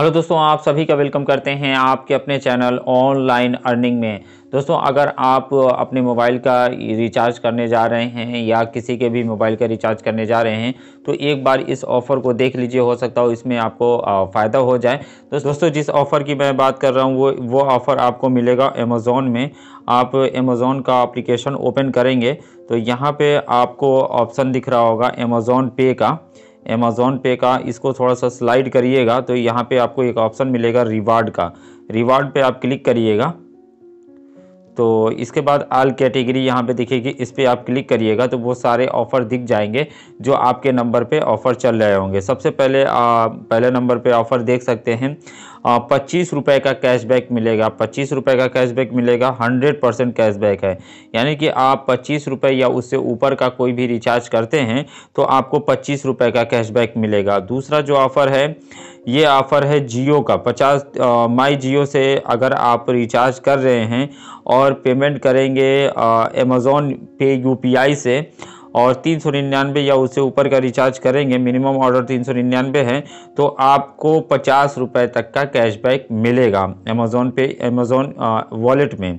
hello दोस्तों आप सभी का वेलकम करते हैं आपके अपने चैनल ऑनलाइन अर्निंग में दोस्तों अगर आप अपने मोबाइल का रिचार्ज करने जा रहे हैं या किसी के भी मोबाइल का रिचार्ज करने जा रहे हैं तो एक बार इस ऑफ़र को देख लीजिए हो सकता हो इसमें आपको फ़ायदा हो जाए तो दोस्तों जिस ऑफ़र की मैं बात कर रहा हूँ वो वो ऑफ़र आपको मिलेगा अमेज़ोन में आप अमेज़ोन का अप्लीकेशन ओपन करेंगे तो यहाँ पर आपको ऑप्शन दिख रहा होगा अमेज़ोन पे का अमेज़ोन पे का इसको थोड़ा सा स्लाइड करिएगा तो यहाँ पे आपको एक ऑप्शन मिलेगा रिवार्ड का रिवार्ड पे आप क्लिक करिएगा तो इसके बाद आल कैटेगरी यहाँ पे देखिएगी इस पर आप क्लिक करिएगा तो वो सारे ऑफ़र दिख जाएंगे जो आपके नंबर पे ऑफ़र चल रहे होंगे सबसे पहले आ, पहले नंबर पे ऑफ़र देख सकते हैं पच्चीस रुपये का कैशबैक मिलेगा पच्चीस रुपये का कैशबैक मिलेगा हंड्रेड परसेंट कैशबैक है यानी कि आप पच्चीस रुपये या उससे ऊपर का कोई भी रिचार्ज करते हैं तो आपको पच्चीस रुपये का कैशबैक मिलेगा दूसरा जो ऑफ़र है ये ऑफ़र है जियो का पचास माई जियो से अगर आप रिचार्ज कर रहे हैं और और पेमेंट करेंगे अमेज़ोन पे यू से और तीन सौ निन्यानवे या उससे ऊपर का रिचार्ज करेंगे मिनिमम ऑर्डर तीन सौ निन्यानवे है तो आपको पचास रुपये तक का कैशबैक मिलेगा अमेज़ोन पे अमेज़ोन वॉलेट में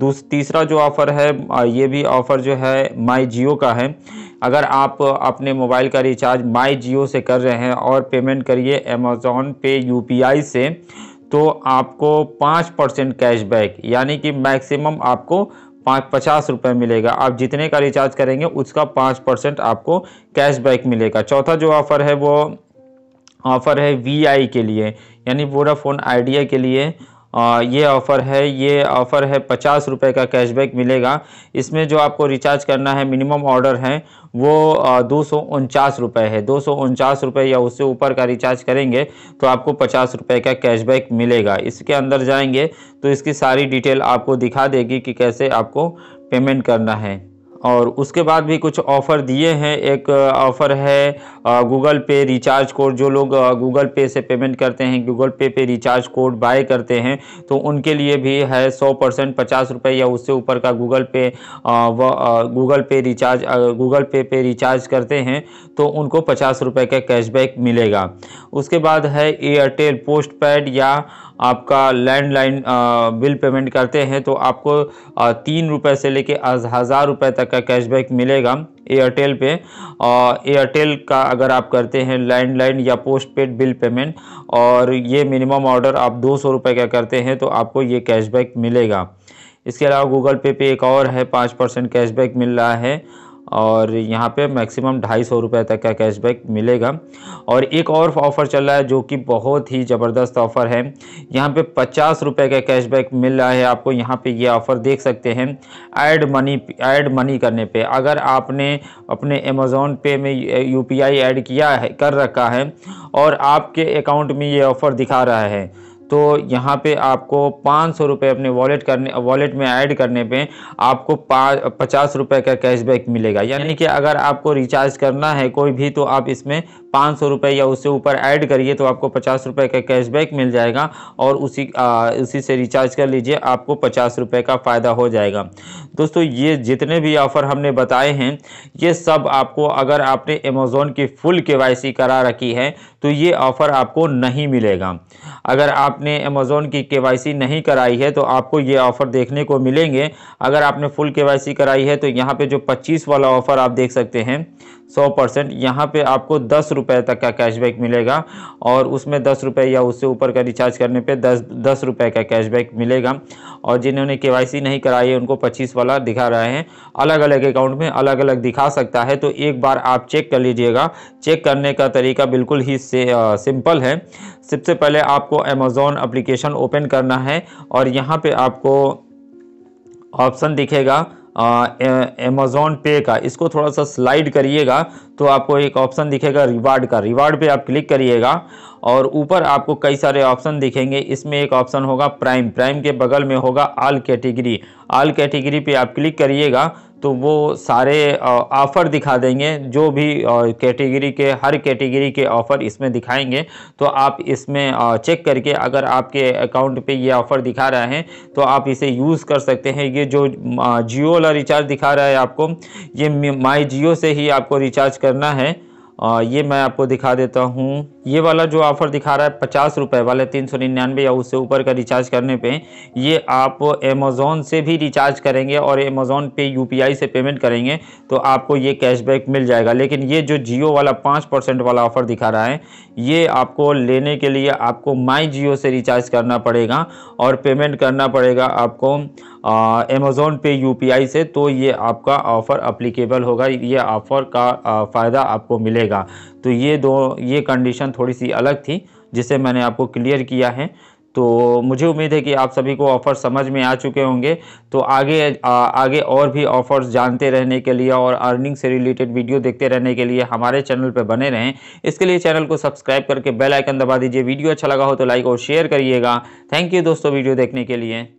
दूस तीसरा जो ऑफ़र है ये भी ऑफ़र जो है माई जियो का है अगर आप अपने मोबाइल का रिचार्ज माई जियो से कर रहे हैं और पेमेंट करिए अमेज़ोन पे यू से तो आपको पाँच परसेंट कैशबैक यानी कि मैक्सिमम आपको पाँच पचास रुपये मिलेगा आप जितने का रिचार्ज करेंगे उसका पाँच परसेंट आपको कैशबैक मिलेगा चौथा जो ऑफ़र है वो ऑफ़र है वीआई के लिए यानी वोडाफोन आइडिया के लिए आ, ये ऑफ़र है ये ऑफ़र है पचास रुपये का कैशबैक मिलेगा इसमें जो आपको रिचार्ज करना है मिनिमम ऑर्डर है वो दो सौ उनचास रुपये है दो सौ उनचास रुपये या उससे ऊपर का रिचार्ज करेंगे तो आपको पचास रुपये का कैशबैक मिलेगा इसके अंदर जाएंगे तो इसकी सारी डिटेल आपको दिखा देगी कि कैसे आपको पेमेंट करना है और उसके बाद भी कुछ ऑफ़र दिए हैं एक ऑफ़र है गूगल पे रिचार्ज कोड जो लोग गूगल पे से पेमेंट करते हैं गूगल पे पे रिचार्ज कोड बाय करते हैं तो उनके लिए भी है सौ परसेंट पचास रुपये या उससे ऊपर का गूगल पे व गूगल पे रिचार्ज गूगल पे पे रिचार्ज करते हैं तो उनको पचास रुपये का कैशबैक मिलेगा उसके बाद है एयरटेल पोस्ट पैड या आपका लैंडलाइन बिल पेमेंट करते हैं तो आपको तीन रुपये से लेके हज़ार रुपये तक का कैशबैक मिलेगा एयरटेल पे और एयरटेल का अगर आप करते हैं लैंडलाइन या पोस्ट पेड बिल पेमेंट और ये मिनिमम ऑर्डर आप दो सौ रुपये का करते हैं तो आपको ये कैशबैक मिलेगा इसके अलावा गूगल पे पे एक और है पाँच परसेंट कैशबैक मिल रहा है और यहाँ पे मैक्सिमम ढाई सौ रुपये तक का कैशबैक मिलेगा और एक और ऑफ़र चल रहा है जो कि बहुत ही ज़बरदस्त ऑफ़र है यहाँ पे पचास रुपये का कैशबैक मिल रहा है आपको यहाँ पे ये ऑफ़र देख सकते हैं ऐड मनी ऐड मनी करने पे अगर आपने अपने अमेज़ोन पे में यू पी ऐड किया है कर रखा है और आपके अकाउंट में ये ऑफ़र दिखा रहा है तो यहाँ पे आपको पाँच सौ रुपये अपने वॉलेट करने वॉलेट में ऐड करने पे आपको पचास रुपये का कैशबैक मिलेगा यानी कि अगर आपको रिचार्ज करना है कोई भी तो आप इसमें पाँच सौ रुपये या उससे ऊपर ऐड करिए तो आपको पचास रुपये का कैशबैक मिल जाएगा और उसी आ, उसी से रिचार्ज कर लीजिए आपको पचास रुपये का फ़ायदा हो जाएगा दोस्तों ये जितने भी ऑफ़र हमने बताए हैं ये सब आपको अगर आपने अमेज़ोन की फुल के करा रखी है तो ये ऑफ़र आपको नहीं मिलेगा अगर आप आपने अमेज़ोन की के नहीं कराई है तो आपको ये ऑफ़र देखने को मिलेंगे अगर आपने फुल के कराई है तो यहाँ पे जो 25 वाला ऑफ़र आप देख सकते हैं सौ परसेंट यहाँ पर आपको दस रुपये तक का कैशबैक मिलेगा और उसमें दस रुपये या उससे ऊपर का रिचार्ज करने पे दस दस रुपये का कैशबैक मिलेगा और जिन्होंने के नहीं कराई है उनको पच्चीस वाला दिखा रहे हैं अलग अलग अकाउंट में अलग अलग दिखा सकता है तो एक बार आप चेक कर लीजिएगा चेक करने का तरीका बिल्कुल ही से, आ, सिंपल है सबसे पहले आपको अमेज़ोन अप्लीकेशन ओपन करना है और यहाँ पर आपको ऑप्शन दिखेगा अमेज़ोन पे का इसको थोड़ा सा स्लाइड करिएगा तो आपको एक ऑप्शन दिखेगा रिवार्ड का रिवार्ड पे आप क्लिक करिएगा और ऊपर आपको कई सारे ऑप्शन दिखेंगे इसमें एक ऑप्शन होगा प्राइम प्राइम के बगल में होगा आल कैटेगरी आल कैटेगरी पे आप क्लिक करिएगा तो वो सारे ऑफ़र दिखा देंगे जो भी कैटेगरी के हर कैटेगरी के ऑफ़र इसमें दिखाएंगे तो आप इसमें चेक करके अगर आपके अकाउंट पे ये ऑफ़र दिखा रहा है तो आप इसे यूज़ कर सकते हैं ये जो जियो वाला रिचार्ज दिखा रहा है आपको ये माई जियो से ही आपको रिचार्ज करना है ये मैं आपको दिखा देता हूँ ये वाला जो ऑफ़र दिखा रहा है पचास रुपये वाले तीन सौ निन्यानवे या उससे ऊपर का रिचार्ज करने पे ये आप अमेज़ोन से भी रिचार्ज करेंगे और अमेज़ोन पे यू से पेमेंट करेंगे तो आपको ये कैशबैक मिल जाएगा लेकिन ये जो जियो वाला पाँच परसेंट वाला ऑफ़र दिखा रहा है ये आपको लेने के लिए आपको माई जियो से रिचार्ज करना पड़ेगा और पेमेंट करना पड़ेगा आपको अमेज़ोन पे यू से तो ये आपका ऑफ़र अप्लीकेबल होगा ये ऑफ़र का फ़ायदा आपको मिलेगा तो ये दो ये कंडीशन थोड़ी सी अलग थी जिसे मैंने आपको क्लियर किया है तो मुझे उम्मीद है कि आप सभी को ऑफ़र समझ में आ चुके होंगे तो आगे आ, आगे और भी ऑफ़र्स जानते रहने के लिए और अर्निंग से रिलेटेड वीडियो देखते रहने के लिए हमारे चैनल पर बने रहें इसके लिए चैनल को सब्सक्राइब करके बेल आइकन दबा दीजिए वीडियो अच्छा लगा हो तो लाइक और शेयर करिएगा थैंक यू दोस्तों वीडियो देखने के लिए